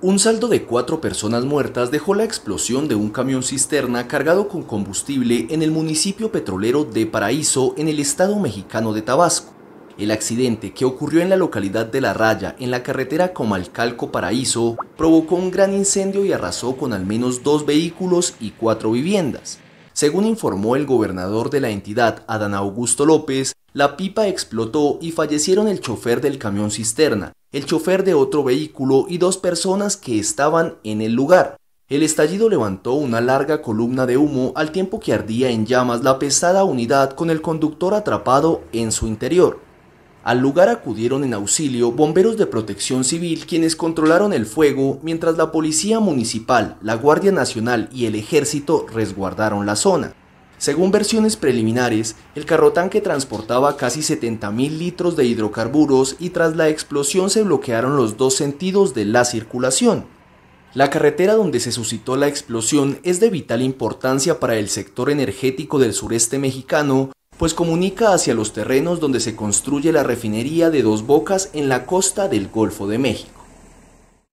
Un saldo de cuatro personas muertas dejó la explosión de un camión cisterna cargado con combustible en el municipio petrolero de Paraíso, en el estado mexicano de Tabasco. El accidente, que ocurrió en la localidad de La Raya, en la carretera Comalcalco Paraíso, provocó un gran incendio y arrasó con al menos dos vehículos y cuatro viviendas. Según informó el gobernador de la entidad, Adán Augusto López, la pipa explotó y fallecieron el chofer del camión cisterna, el chofer de otro vehículo y dos personas que estaban en el lugar. El estallido levantó una larga columna de humo al tiempo que ardía en llamas la pesada unidad con el conductor atrapado en su interior. Al lugar acudieron en auxilio bomberos de protección civil quienes controlaron el fuego mientras la policía municipal, la Guardia Nacional y el ejército resguardaron la zona. Según versiones preliminares, el carro tanque transportaba casi 70.000 litros de hidrocarburos y tras la explosión se bloquearon los dos sentidos de la circulación. La carretera donde se suscitó la explosión es de vital importancia para el sector energético del sureste mexicano, pues comunica hacia los terrenos donde se construye la refinería de dos bocas en la costa del Golfo de México.